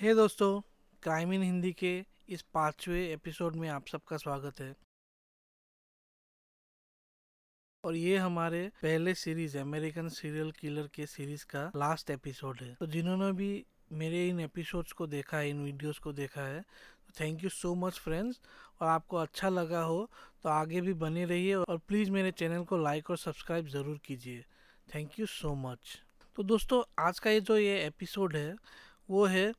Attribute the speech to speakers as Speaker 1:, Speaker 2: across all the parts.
Speaker 1: हे hey दोस्तों crime in Hindi के इस पाँचवें एपिसोड में आप सबका स्वागत है और ये हमारे पहले सीरीज अमेरिकन सीरियल किलर के सीरीज का लास्ट एपिसोड है तो जिन्होंने भी मेरे इन एपिसोड्स को देखा है इन वीडियोस को देखा है तो thank you so much friends और आपको अच्छा लगा हो तो आगे भी बने रहिए और प्लीज़ मेरे चैनल को लाइक और सब्सक्राइब ज़रूर कीजिए थैंक यू सो मच तो दोस्तों आज का ये जो ये एपिसोड है वो है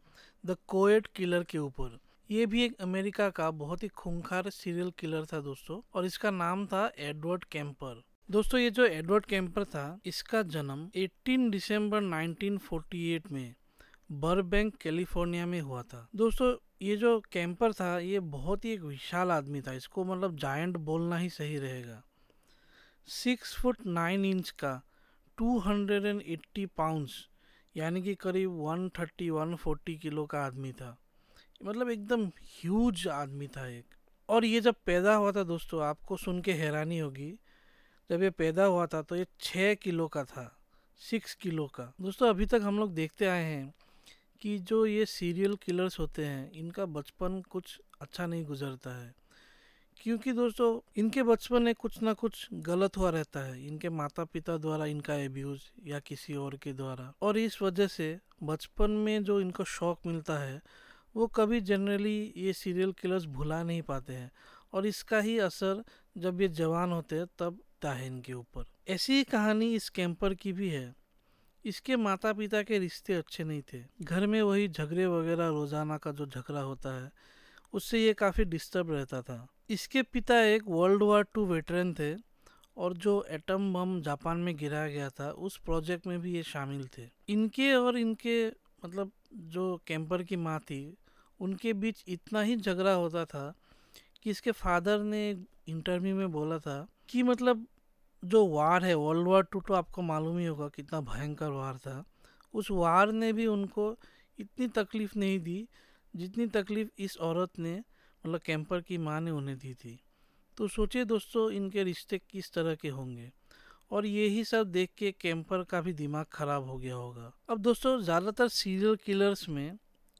Speaker 1: द कोएट किलर के ऊपर ये भी एक अमेरिका का बहुत ही खूंखार सीरियल किलर था दोस्तों और इसका नाम था एडवर्ड कैंपर दोस्तों ये जो एडवर्ड कैंपर था इसका जन्म 18 दिसंबर 1948 में बर्बैंक कैलिफोर्निया में हुआ था दोस्तों ये जो कैंपर था ये बहुत ही एक विशाल आदमी था इसको मतलब जायंट बोलना ही सही रहेगा सिक्स फुट नाइन इंच का टू हंड्रेड एट्टी पाउंड्स यानी कि करीब 130 140 किलो का आदमी था मतलब एकदम ह्यूज आदमी था एक और ये जब पैदा हुआ था दोस्तों आपको सुन के हैरानी होगी जब ये पैदा हुआ था तो ये छः किलो का था सिक्स किलो का दोस्तों अभी तक हम लोग देखते आए हैं कि जो ये सीरियल किलर्स होते हैं इनका बचपन कुछ अच्छा नहीं गुजरता है क्योंकि दोस्तों इनके बचपन में कुछ ना कुछ गलत हुआ रहता है इनके माता पिता द्वारा इनका एब्यूज या किसी और के द्वारा और इस वजह से बचपन में जो इनको शौक मिलता है वो कभी जनरली ये सीरियल किलर्स भुला नहीं पाते हैं और इसका ही असर जब ये जवान होते हैं तब ता है इनके ऊपर ऐसी ही कहानी इस कैंपर की भी है इसके माता पिता के रिश्ते अच्छे नहीं थे घर में वही झगड़े वगैरह रोज़ाना का जो झगड़ा होता है उससे ये काफ़ी डिस्टर्ब रहता था इसके पिता एक वर्ल्ड वार टू वेटरन थे और जो एटम बम जापान में गिराया गया था उस प्रोजेक्ट में भी ये शामिल थे इनके और इनके मतलब जो कैंपर की माँ थी उनके बीच इतना ही झगड़ा होता था कि इसके फादर ने इंटरव्यू में बोला था कि मतलब जो वार है वर्ल्ड वार टू तो आपको मालूम ही होगा कितना भयंकर वार था उस वार ने भी उनको इतनी तकलीफ़ नहीं दी जितनी तकलीफ़ इस औरत ने मतलब कैंपर की माँ ने उन्हें दी थी तो सोचिए दोस्तों इनके रिश्ते किस तरह के होंगे और यही सब देख के कैंपर का भी दिमाग खराब हो गया होगा अब दोस्तों ज़्यादातर सीरियल किलर्स में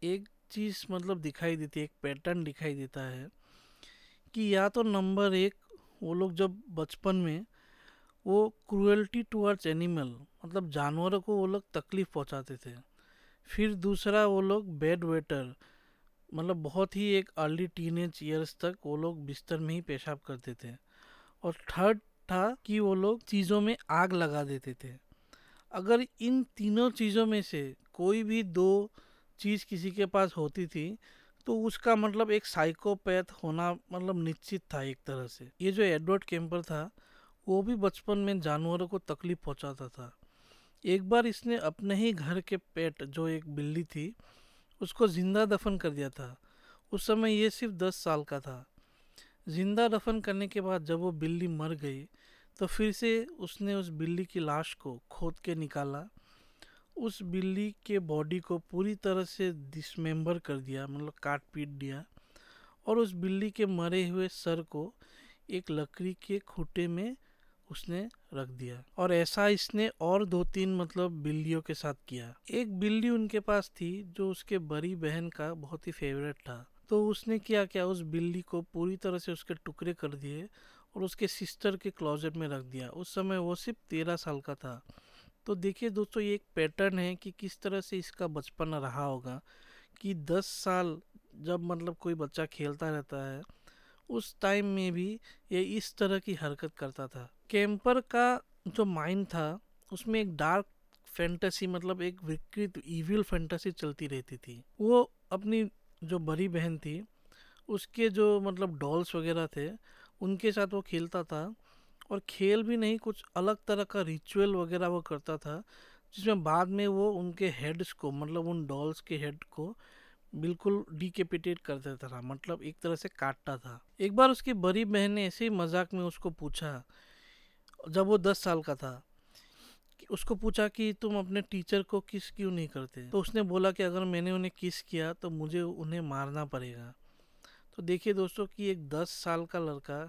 Speaker 1: एक चीज़ मतलब दिखाई देती है एक पैटर्न दिखाई देता है कि या तो नंबर एक वो लोग जब बचपन में वो क्रूएल्टी टूअर्ड्स एनिमल मतलब जानवरों को वो लोग तकलीफ़ पहुंचाते थे फिर दूसरा वो लोग बेड वेटर मतलब बहुत ही एक अर्ली टीन एज ईयर्स तक वो लोग बिस्तर में ही पेशाब करते थे और थर्ड था कि वो लोग चीज़ों में आग लगा देते थे अगर इन तीनों चीज़ों में से कोई भी दो चीज़ किसी के पास होती थी तो उसका मतलब एक साइकोपैथ होना मतलब निश्चित था एक तरह से ये जो एडवर्ड कैंपर था वो भी बचपन में जानवरों को तकलीफ पहुंचाता था एक बार इसने अपने ही घर के पेट जो एक बिल्ली थी उसको ज़िंदा दफन कर दिया था उस समय ये सिर्फ दस साल का था ज़िंदा दफन करने के बाद जब वो बिल्ली मर गई तो फिर से उसने उस बिल्ली की लाश को खोद के निकाला उस बिल्ली के बॉडी को पूरी तरह से डिसमेंबर कर दिया मतलब काट पीट दिया और उस बिल्ली के मरे हुए सर को एक लकड़ी के खूटे में उसने रख दिया और ऐसा इसने और दो तीन मतलब बिल्लियों के साथ किया एक बिल्ली उनके पास थी जो उसके बड़ी बहन का बहुत ही फेवरेट था तो उसने क्या क्या उस बिल्ली को पूरी तरह से उसके टुकड़े कर दिए और उसके सिस्टर के क्लोजेट में रख दिया उस समय वो सिर्फ तेरह साल का था तो देखिए दोस्तों ये एक पैटर्न है कि किस तरह से इसका बचपन रहा होगा कि दस साल जब मतलब कोई बच्चा खेलता रहता है उस टाइम में भी ये इस तरह की हरकत करता था कैंपर का जो माइंड था उसमें एक डार्क फैंटेसी मतलब एक विकृत इविल फैंटेसी चलती रहती थी वो अपनी जो बड़ी बहन थी उसके जो मतलब डॉल्स वगैरह थे उनके साथ वो खेलता था और खेल भी नहीं कुछ अलग तरह का रिचुअल वगैरह वो करता था जिसमें बाद में वो उनके हेड्स को मतलब उन डॉल्स के हेड को बिल्कुल डिकेपिटेट कर देता था मतलब एक तरह से काटता था एक बार उसकी बड़ी बहन ने ऐसे ही मजाक में उसको पूछा जब वो दस साल का था उसको पूछा कि तुम अपने टीचर को किस क्यों नहीं करते तो उसने बोला कि अगर मैंने उन्हें किस किया तो मुझे उन्हें मारना पड़ेगा तो देखिए दोस्तों कि एक दस साल का लड़का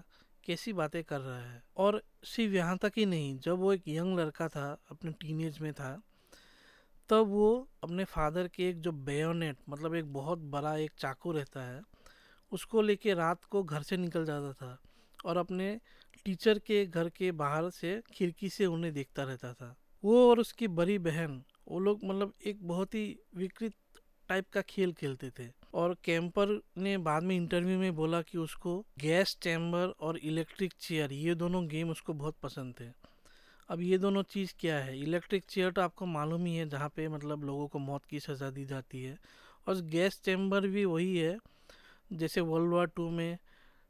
Speaker 1: कैसी बातें कर रहा है और सिर्फ यहाँ तक ही नहीं जब वो एक यंग लड़का था अपने टीनेज में था तब वो अपने फादर के एक जो बेयोनेट मतलब एक बहुत बड़ा एक चाकू रहता है उसको लेके रात को घर से निकल जाता था और अपने टीचर के घर के बाहर से खिड़की से उन्हें देखता रहता था वो और उसकी बड़ी बहन वो लोग मतलब एक बहुत ही विकृत टाइप का खेल खेलते थे और कैंपर ने बाद में इंटरव्यू में बोला कि उसको गैस चैम्बर और इलेक्ट्रिक चेयर ये दोनों गेम उसको बहुत पसंद थे अब ये दोनों चीज़ क्या है इलेक्ट्रिक चेयर तो आपको मालूम ही है जहाँ पे मतलब लोगों को मौत की सज़ा दी जाती है और गैस चैम्बर भी वही है जैसे वर्ल्ड वार टू में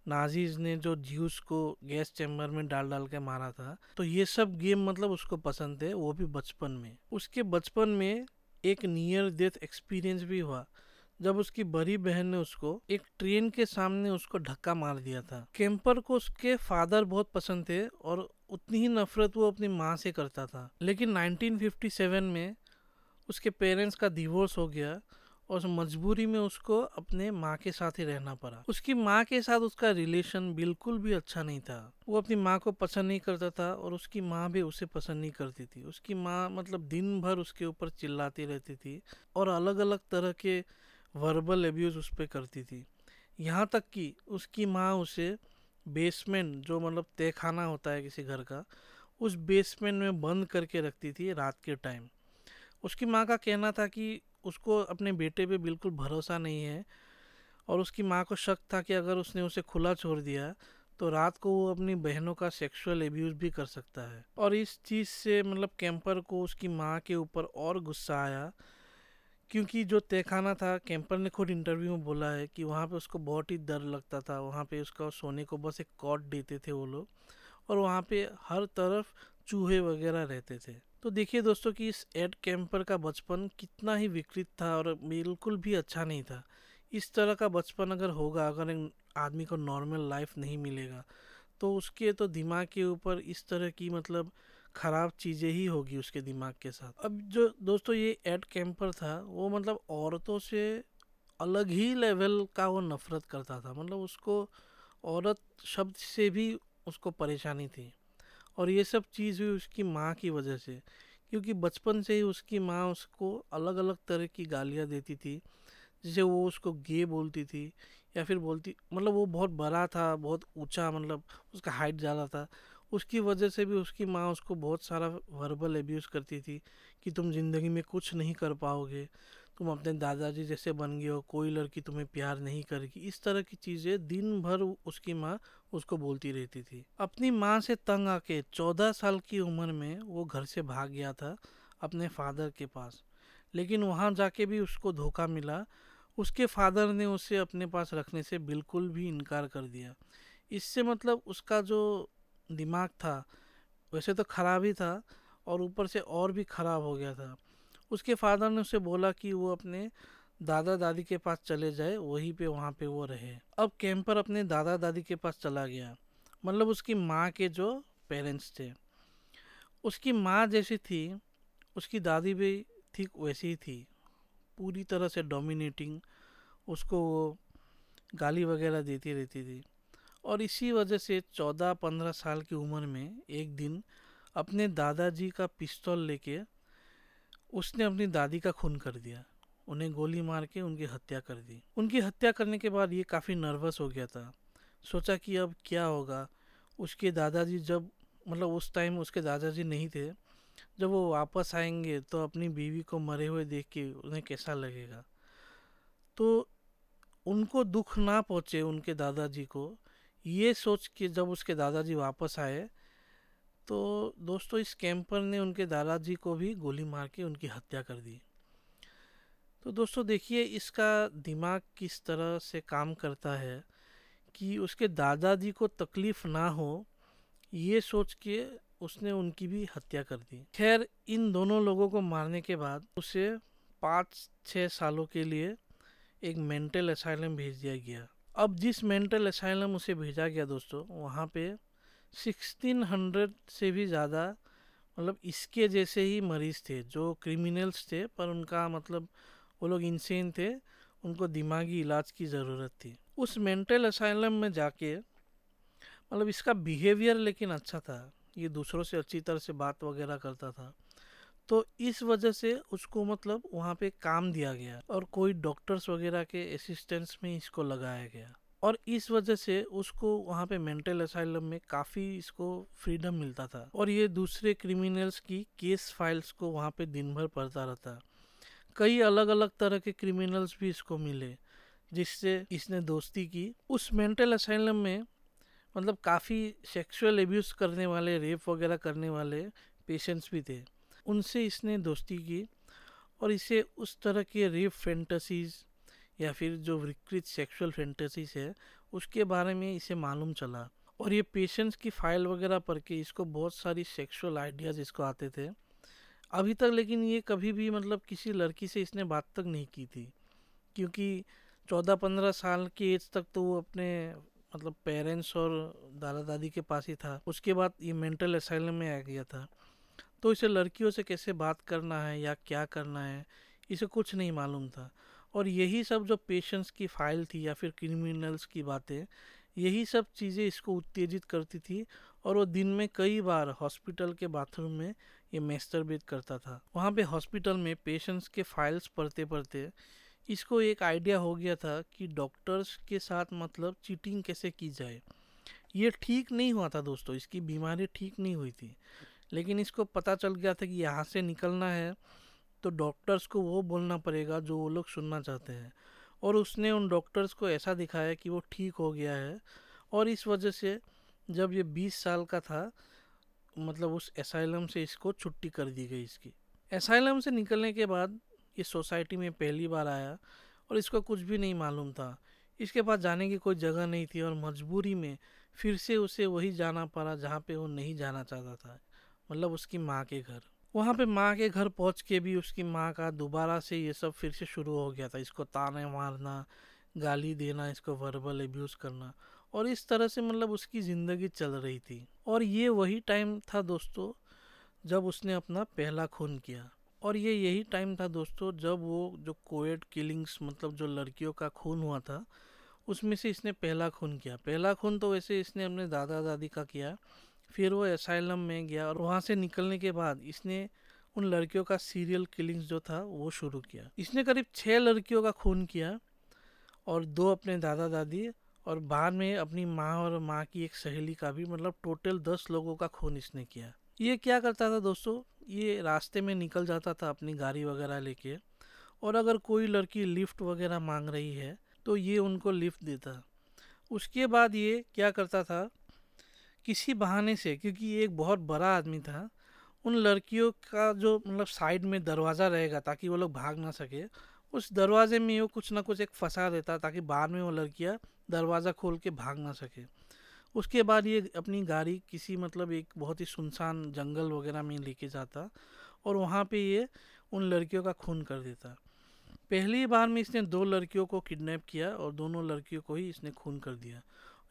Speaker 1: नाजीज ने जो ज्यूस को गैस चैम्बर में डाल डाल के मारा था तो ये सब गेम मतलब उसको पसंद थे वो भी बचपन में उसके बचपन में एक नियर डेथ एक्सपीरियंस भी हुआ जब उसकी बड़ी बहन ने उसको एक ट्रेन के सामने उसको धक्का मार दिया था कैंपर को उसके फादर बहुत पसंद थे और उतनी ही नफरत वो अपनी माँ से करता था लेकिन 1957 में उसके पेरेंट्स का डिवोर्स हो गया और मजबूरी में उसको अपने माँ के साथ ही रहना पड़ा उसकी माँ के साथ उसका रिलेशन बिल्कुल भी अच्छा नहीं था वो अपनी माँ को पसंद नहीं करता था और उसकी माँ भी उसे पसंद नहीं करती थी उसकी माँ मतलब दिन भर उसके ऊपर चिल्लाती रहती थी और अलग अलग तरह के वर्बल एब्यूज़ उस पर करती थी यहाँ तक कि उसकी माँ उसे बेसमेंट जो मतलब तय खाना होता है किसी घर का उस बेसमेंट में बंद करके रखती थी रात के टाइम उसकी माँ का कहना था कि उसको अपने बेटे पे बिल्कुल भरोसा नहीं है और उसकी माँ को शक था कि अगर उसने उसे खुला छोड़ दिया तो रात को वो अपनी बहनों का सेक्सुअल एब्यूज़ भी कर सकता है और इस चीज़ से मतलब कैंपर को उसकी माँ के ऊपर और गुस्सा आया क्योंकि जो तहखाना था कैंपर ने खुद इंटरव्यू में बोला है कि वहाँ पे उसको बहुत ही डर लगता था वहाँ पे उसका सोने को बस एक कॉट देते थे वो लोग और वहाँ पे हर तरफ चूहे वगैरह रहते थे तो देखिए दोस्तों कि इस एड कैंपर का बचपन कितना ही विकृत था और बिल्कुल भी अच्छा नहीं था इस तरह का बचपन अगर होगा अगर एक आदमी को नॉर्मल लाइफ नहीं मिलेगा तो उसके तो दिमाग के ऊपर इस तरह की मतलब ख़राब चीज़ें ही होगी उसके दिमाग के साथ अब जो दोस्तों ये एड कैंपर था वो मतलब औरतों से अलग ही लेवल का वो नफ़रत करता था मतलब उसको औरत शब्द से भी उसको परेशानी थी और ये सब चीज़ हुई उसकी माँ की वजह से क्योंकि बचपन से ही उसकी माँ उसको अलग अलग तरह की गालियाँ देती थी जैसे वो उसको गे बोलती थी या फिर बोलती मतलब वो बहुत बड़ा था बहुत ऊंचा मतलब उसका हाइट ज़्यादा था उसकी वजह से भी उसकी माँ उसको बहुत सारा वर्बल एब्यूज़ करती थी कि तुम ज़िंदगी में कुछ नहीं कर पाओगे तुम अपने दादाजी जैसे बन गए हो कोई लड़की तुम्हें प्यार नहीं करेगी इस तरह की चीज़ें दिन भर उसकी माँ उसको बोलती रहती थी अपनी माँ से तंग आके चौदह साल की उम्र में वो घर से भाग गया था अपने फादर के पास लेकिन वहाँ जाके भी उसको धोखा मिला उसके फादर ने उसे अपने पास रखने से बिल्कुल भी इनकार कर दिया इससे मतलब उसका जो दिमाग था वैसे तो ख़राब ही था और ऊपर से और भी ख़राब हो गया था उसके फादर ने उसे बोला कि वो अपने दादा दादी के पास चले जाए वहीं पे वहाँ पे वो रहे अब कैंपर अपने दादा दादी के पास चला गया मतलब उसकी माँ के जो पेरेंट्स थे उसकी माँ जैसी थी उसकी दादी भी ठीक वैसी ही थी पूरी तरह से डोमिनेटिंग उसको वो गाली वगैरह देती रहती थी और इसी वजह से चौदह पंद्रह साल की उम्र में एक दिन अपने दादाजी का पिस्तौल लेके उसने अपनी दादी का खून कर दिया उन्हें गोली मार के उनकी हत्या कर दी उनकी हत्या करने के बाद ये काफ़ी नर्वस हो गया था सोचा कि अब क्या होगा उसके दादाजी जब मतलब उस टाइम उसके दादाजी नहीं थे जब वो वापस आएंगे तो अपनी बीवी को मरे हुए देख के उन्हें कैसा लगेगा तो उनको दुख ना पहुँचे उनके दादाजी को ये सोच के जब उसके दादाजी वापस आए तो दोस्तों इस कैंपर ने उनके दादाजी को भी गोली मार के उनकी हत्या कर दी तो दोस्तों देखिए इसका दिमाग किस तरह से काम करता है कि उसके दादाजी को तकलीफ़ ना हो ये सोच के उसने उनकी भी हत्या कर दी खैर इन दोनों लोगों को मारने के बाद उसे पाँच छः सालों के लिए एक मेंटल असाइलम भेज दिया गया अब जिस मेंटल असाइलम उसे भेजा गया दोस्तों वहाँ पे सिक्सटीन हंड्रेड से भी ज़्यादा मतलब इसके जैसे ही मरीज़ थे जो क्रिमिनल्स थे पर उनका मतलब वो लोग इंसेन थे उनको दिमागी इलाज की ज़रूरत थी उस मेंटल असाइलम में जाके मतलब इसका बिहेवियर लेकिन अच्छा था ये दूसरों से अच्छी तरह से बात वगैरह करता था तो इस वजह से उसको मतलब वहाँ पे काम दिया गया और कोई डॉक्टर्स वगैरह के असिस्टेंस में इसको लगाया गया और इस वजह से उसको वहाँ पे मेंटल असाइलम में काफ़ी इसको फ्रीडम मिलता था और ये दूसरे क्रिमिनल्स की केस फाइल्स को वहाँ पे दिन भर पढ़ता रहता कई अलग अलग तरह के क्रिमिनल्स भी इसको मिले जिससे इसने दोस्ती की उस मेंटल असाइलम में मतलब काफ़ी सेक्सुअल एब्यूज़ करने वाले रेप वगैरह करने वाले पेशेंट्स भी थे उनसे इसने दोस्ती की और इसे उस तरह के रेप फैंटसीज़ या फिर जो विकृत सेक्सुअल फैंटेसीज है उसके बारे में इसे मालूम चला और ये पेशेंट्स की फाइल वगैरह पढ़ के इसको बहुत सारी सेक्सुअल आइडियाज़ इसको आते थे अभी तक लेकिन ये कभी भी मतलब किसी लड़की से इसने बात तक नहीं की थी क्योंकि चौदह पंद्रह साल की एज तक तो वो अपने मतलब पेरेंट्स और दादा दादी के पास ही था उसके बाद ये मेंटल असाइलम में आ गया था तो इसे लड़कियों से कैसे बात करना है या क्या करना है इसे कुछ नहीं मालूम था और यही सब जो पेशेंट्स की फाइल थी या फिर क्रिमिनल्स की बातें यही सब चीज़ें इसको उत्तेजित करती थी और वो दिन में कई बार हॉस्पिटल के बाथरूम में ये मैस्टरबेट करता था वहाँ पे हॉस्पिटल में पेशेंट्स के फाइल्स पढ़ते पढ़ते इसको एक आइडिया हो गया था कि डॉक्टर्स के साथ मतलब चीटिंग कैसे की जाए ये ठीक नहीं हुआ था दोस्तों इसकी बीमारी ठीक नहीं हुई थी लेकिन इसको पता चल गया था कि यहाँ से निकलना है तो डॉक्टर्स को वो बोलना पड़ेगा जो वो लोग सुनना चाहते हैं और उसने उन डॉक्टर्स को ऐसा दिखाया कि वो ठीक हो गया है और इस वजह से जब ये 20 साल का था मतलब उस एसाइलम से इसको छुट्टी कर दी गई इसकी एसाइलम से निकलने के बाद ये सोसाइटी में पहली बार आया और इसको कुछ भी नहीं मालूम था इसके पास जाने की कोई जगह नहीं थी और मजबूरी में फिर से उसे वही जाना पड़ा जहाँ पे वो नहीं जाना चाहता था मतलब उसकी माँ के घर वहाँ पे माँ के घर पहुँच के भी उसकी माँ का दोबारा से ये सब फिर से शुरू हो गया था इसको ताने मारना गाली देना इसको वर्बल एब्यूज़ करना और इस तरह से मतलब उसकी ज़िंदगी चल रही थी और ये वही टाइम था दोस्तों जब उसने अपना पहला खून किया और ये यही टाइम था दोस्तों जब वो जो कोएड किलिंग्स मतलब जो लड़कियों का खून हुआ था उसमें से इसने पहला खून किया पहला खून तो वैसे इसने अपने दादा दादी का किया फिर वो एसाइलम में गया और वहाँ से निकलने के बाद इसने उन लड़कियों का सीरियल किलिंग्स जो था वो शुरू किया इसने करीब छः लड़कियों का खून किया और दो अपने दादा दादी और बाद में अपनी माँ और माँ की एक सहेली का भी मतलब टोटल दस लोगों का खून इसने किया ये क्या करता था दोस्तों ये रास्ते में निकल जाता था अपनी गाड़ी वगैरह लेके और अगर कोई लड़की लिफ्ट वगैरह मांग रही है तो ये उनको लिफ्ट देता उसके बाद ये क्या करता था किसी बहाने से क्योंकि एक बहुत बड़ा आदमी था उन लड़कियों का जो मतलब साइड में दरवाज़ा रहेगा ताकि वो लोग भाग ना सके उस दरवाजे में वो कुछ ना कुछ एक फंसा देता ताकि बाद में वो लड़कियाँ दरवाज़ा खोल के भाग ना सके उसके बाद ये अपनी गाड़ी किसी मतलब एक बहुत ही सुनसान जंगल वगैरह में लेके जाता और वहाँ पे ये उन लड़कियों का खून कर देता पहली बार में इसने दो लड़कियों को किडनैप किया और दोनों लड़कियों को ही इसने खून कर दिया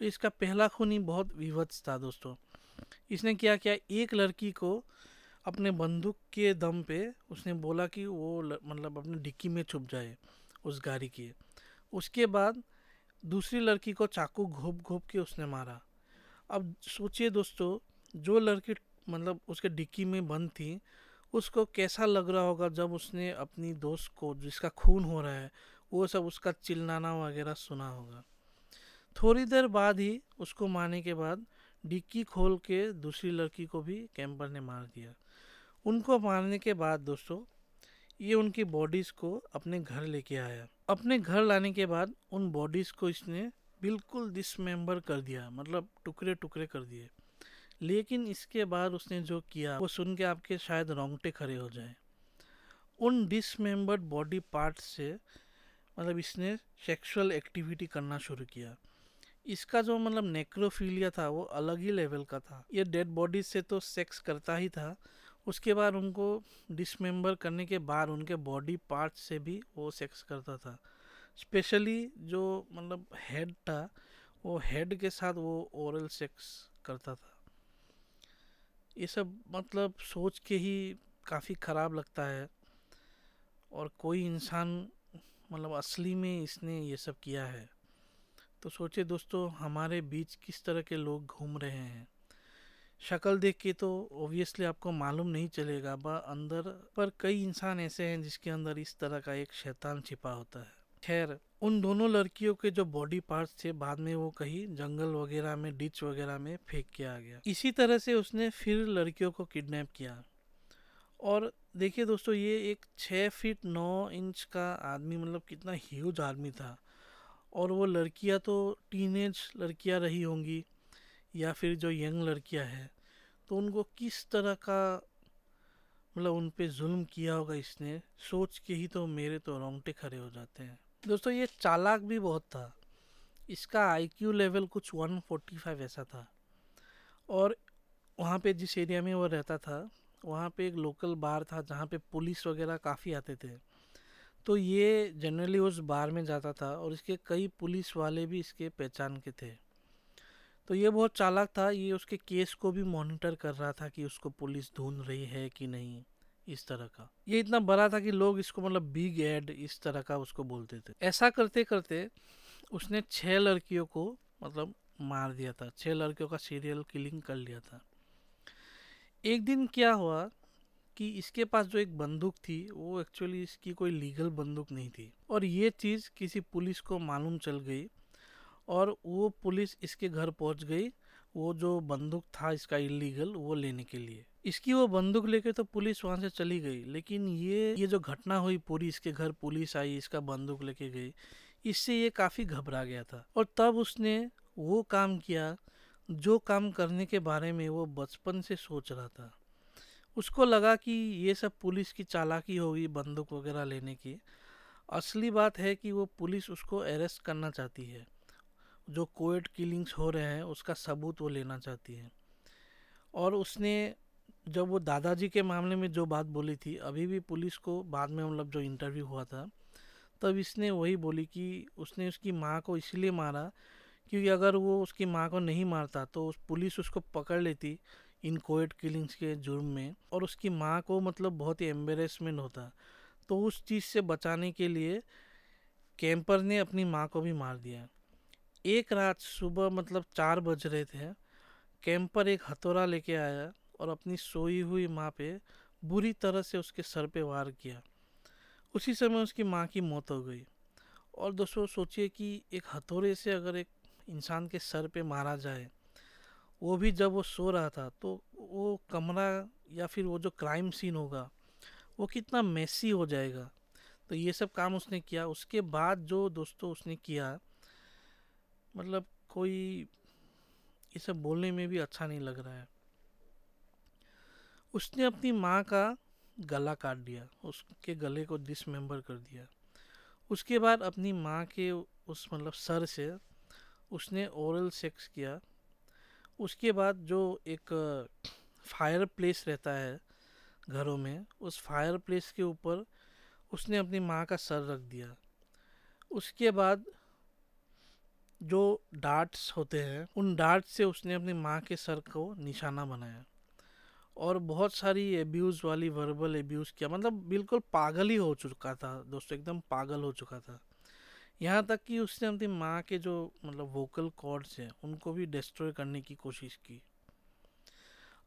Speaker 1: तो इसका पहला खूनी बहुत विभत्स था दोस्तों इसने क्या किया एक लड़की को अपने बंदूक के दम पे उसने बोला कि वो मतलब अपने डिक्की में छुप जाए उस गाड़ी की उसके बाद दूसरी लड़की को चाकू घोप घोप के उसने मारा अब सोचिए दोस्तों जो लड़की मतलब उसके डिक्की में बंद थी उसको कैसा लग रहा होगा जब उसने अपनी दोस्त को जिसका खून हो रहा है वो सब उसका चिल्लाना वगैरह सुना होगा थोड़ी देर बाद ही उसको मारने के बाद डिक्की खोल के दूसरी लड़की को भी कैंपर ने मार दिया उनको मारने के बाद दोस्तों ये उनकी बॉडीज़ को अपने घर लेके आया अपने घर लाने के बाद उन बॉडीज़ को इसने बिल्कुल डिसमेंबर कर दिया मतलब टुकड़े टुकड़े कर दिए लेकिन इसके बाद उसने जो किया वो सुन के आपके शायद रोंगटे खड़े हो जाए उन डिसमेंबर्ड बॉडी पार्ट से मतलब इसने सेक्सुअल एक्टिविटी करना शुरू किया इसका जो मतलब नेक्रोफीलिया था वो अलग ही लेवल का था ये डेड बॉडीज से तो सेक्स करता ही था उसके बाद उनको डिसमेंबर करने के बाद उनके बॉडी पार्ट से भी वो सेक्स करता था स्पेशली जो मतलब हेड था वो हेड के साथ वो ओरल सेक्स करता था ये सब मतलब सोच के ही काफ़ी ख़राब लगता है और कोई इंसान मतलब असली में इसने ये सब किया है तो सोचे दोस्तों हमारे बीच किस तरह के लोग घूम रहे हैं शक्ल देख के तो ओबियसली आपको मालूम नहीं चलेगा बा अंदर पर कई इंसान ऐसे हैं जिसके अंदर इस तरह का एक शैतान छिपा होता है खैर उन दोनों लड़कियों के जो बॉडी पार्ट्स थे बाद में वो कहीं जंगल वगैरह में डिच वगैरह में फेंक के आ गया इसी तरह से उसने फिर लड़कियों को किडनैप किया और देखिए दोस्तों ये एक छः फीट नौ इंच का आदमी मतलब कितना ह्यूज आदमी था और वो लड़कियां तो टीनेज लड़कियां रही होंगी या फिर जो यंग लड़कियां हैं तो उनको किस तरह का मतलब उन पर जुल्म किया होगा इसने सोच के ही तो मेरे तो रोंगटे खड़े हो जाते हैं दोस्तों ये चालाक भी बहुत था इसका आईक्यू लेवल कुछ 145 ऐसा था और वहाँ पे जिस एरिया में वो रहता था वहाँ पे एक लोकल बार था जहाँ पे पुलिस वगैरह काफ़ी आते थे तो ये जनरली उस बार में जाता था और इसके कई पुलिस वाले भी इसके पहचान के थे तो ये बहुत चालाक था ये उसके केस को भी मॉनिटर कर रहा था कि उसको पुलिस ढूंढ रही है कि नहीं इस तरह का ये इतना बड़ा था कि लोग इसको मतलब बिग एड इस तरह का उसको बोलते थे ऐसा करते करते उसने छः लड़कियों को मतलब मार दिया था छः लड़कियों का सीरियल किलिंग कर लिया था एक दिन क्या हुआ कि इसके पास जो एक बंदूक थी वो एक्चुअली इसकी कोई लीगल बंदूक नहीं थी और ये चीज़ किसी पुलिस को मालूम चल गई और वो पुलिस इसके घर पहुंच गई वो जो बंदूक था इसका इलीगल वो लेने के लिए इसकी वो बंदूक लेके तो पुलिस वहाँ से चली गई लेकिन ये ये जो घटना हुई पूरी इसके घर पुलिस आई इसका बंदूक लेके गई इससे ये काफ़ी घबरा गया था और तब उसने वो काम किया जो काम करने के बारे में वो बचपन से सोच रहा था उसको लगा कि ये सब पुलिस की चालाकी होगी बंदूक वगैरह लेने की असली बात है कि वो पुलिस उसको अरेस्ट करना चाहती है जो कोएट किलिंग्स हो रहे हैं उसका सबूत वो लेना चाहती है और उसने जब वो दादाजी के मामले में जो बात बोली थी अभी भी पुलिस को बाद में मतलब जो इंटरव्यू हुआ था तब इसने वही बोली कि उसने उसकी माँ को इसलिए मारा क्योंकि अगर वो उसकी माँ को नहीं मारता तो उस पुलिस उसको पकड़ लेती इन कोविड किलिंग्स के जुर्म में और उसकी माँ को मतलब बहुत ही एम्बेसमेंट होता तो उस चीज़ से बचाने के लिए कैंपर ने अपनी माँ को भी मार दिया एक रात सुबह मतलब चार बज रहे थे कैंपर एक हथौड़ा लेके आया और अपनी सोई हुई माँ पे बुरी तरह से उसके सर पे वार किया उसी समय उसकी माँ की मौत हो गई और दोस्तों सोचिए कि एक हथौड़े से अगर एक इंसान के सर पे मारा जाए वो भी जब वो सो रहा था तो वो कमरा या फिर वो जो क्राइम सीन होगा वो कितना मेसी हो जाएगा तो ये सब काम उसने किया उसके बाद जो दोस्तों उसने किया मतलब कोई ये सब बोलने में भी अच्छा नहीं लग रहा है उसने अपनी माँ का गला काट दिया उसके गले को डिसमेंबर कर दिया उसके बाद अपनी माँ के उस मतलब सर से उसने ओरल सेक्स किया उसके बाद जो एक फायर प्लेस रहता है घरों में उस फायर प्लेस के ऊपर उसने अपनी माँ का सर रख दिया उसके बाद जो डार्ट्स होते हैं उन डार्ट्स से उसने अपनी माँ के सर को निशाना बनाया और बहुत सारी एब्यूज़ वाली वर्बल एब्यूज़ किया मतलब बिल्कुल पागल ही हो चुका था दोस्तों एकदम पागल हो चुका था यहाँ तक कि उसने अपनी माँ के जो मतलब वोकल कॉर्ड्स हैं उनको भी डिस्ट्रॉय करने की कोशिश की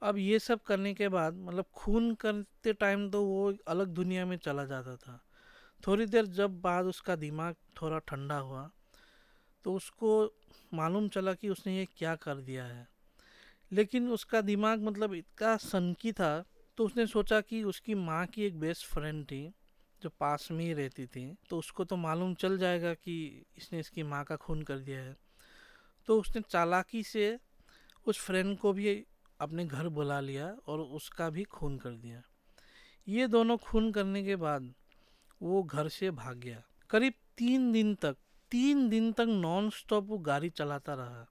Speaker 1: अब ये सब करने के बाद मतलब खून करते टाइम तो वो अलग दुनिया में चला जाता था थोड़ी देर जब बाद उसका दिमाग थोड़ा ठंडा हुआ तो उसको मालूम चला कि उसने ये क्या कर दिया है लेकिन उसका दिमाग मतलब इतना सनकी था तो उसने सोचा कि उसकी माँ की एक बेस्ट फ्रेंड थी जो पास में ही रहती थी तो उसको तो मालूम चल जाएगा कि इसने इसकी माँ का खून कर दिया है तो उसने चालाकी से उस फ्रेंड को भी अपने घर बुला लिया और उसका भी खून कर दिया ये दोनों खून करने के बाद वो घर से भाग गया करीब तीन दिन तक तीन दिन तक नॉन स्टॉप वो गाड़ी चलाता रहा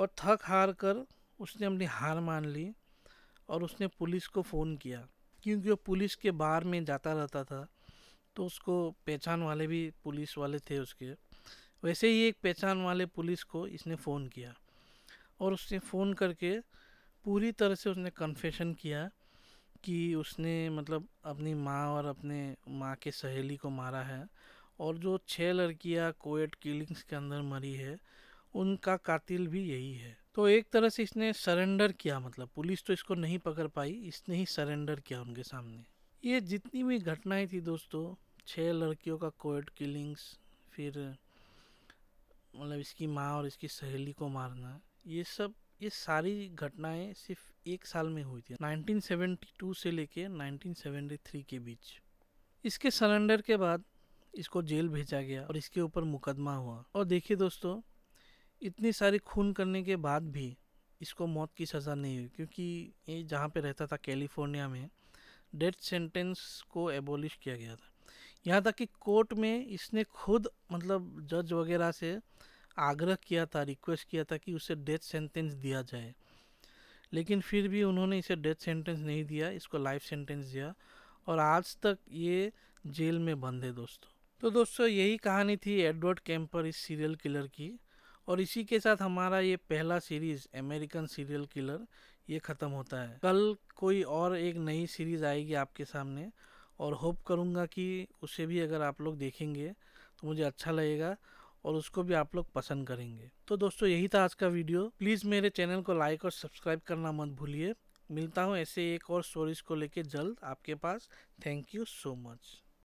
Speaker 1: और थक हार कर उसने अपनी हार मान ली और उसने पुलिस को फ़ोन किया क्योंकि वो पुलिस के बाहर में जाता रहता था तो उसको पहचान वाले भी पुलिस वाले थे उसके वैसे ही एक पहचान वाले पुलिस को इसने फ़ोन किया और उसने फ़ोन करके पूरी तरह से उसने कन्फेशन किया कि उसने मतलब अपनी माँ और अपने माँ के सहेली को मारा है और जो छः लड़कियाँ कोएट किलिंग्स के अंदर मरी है उनका कातिल भी यही है तो एक तरह से इसने सरेंडर किया मतलब पुलिस तो इसको नहीं पकड़ पाई इसने ही सरेंडर किया उनके सामने ये जितनी भी घटनाएं थी दोस्तों छः लड़कियों का कोर्ट किलिंग्स फिर मतलब इसकी माँ और इसकी सहेली को मारना ये सब ये सारी घटनाएं सिर्फ एक साल में हुई थी 1972 से लेके 1973 के बीच इसके सरेंडर के बाद इसको जेल भेजा गया और इसके ऊपर मुकदमा हुआ और देखिए दोस्तों इतनी सारी खून करने के बाद भी इसको मौत की सज़ा नहीं हुई क्योंकि ये जहाँ पे रहता था कैलिफोर्निया में डेथ सेंटेंस को एबोलिश किया गया था यहाँ तक कि कोर्ट में इसने खुद मतलब जज वगैरह से आग्रह किया था रिक्वेस्ट किया था कि उसे डेथ सेंटेंस दिया जाए लेकिन फिर भी उन्होंने इसे डेथ सेंटेंस नहीं दिया इसको लाइफ सेंटेंस दिया और आज तक ये जेल में बंद है दोस्तों तो दोस्तों यही कहानी थी एडवर्ड कैम्पर इस सीरियल किलर की और इसी के साथ हमारा ये पहला सीरीज़ अमेरिकन सीरियल किलर ये ख़त्म होता है कल कोई और एक नई सीरीज़ आएगी आपके सामने और होप करूँगा कि उसे भी अगर आप लोग देखेंगे तो मुझे अच्छा लगेगा और उसको भी आप लोग पसंद करेंगे तो दोस्तों यही था आज का वीडियो प्लीज़ मेरे चैनल को लाइक और सब्सक्राइब करना मत भूलिए मिलता हूँ ऐसे एक और स्टोरीज को लेके जल्द आपके पास थैंक यू सो मच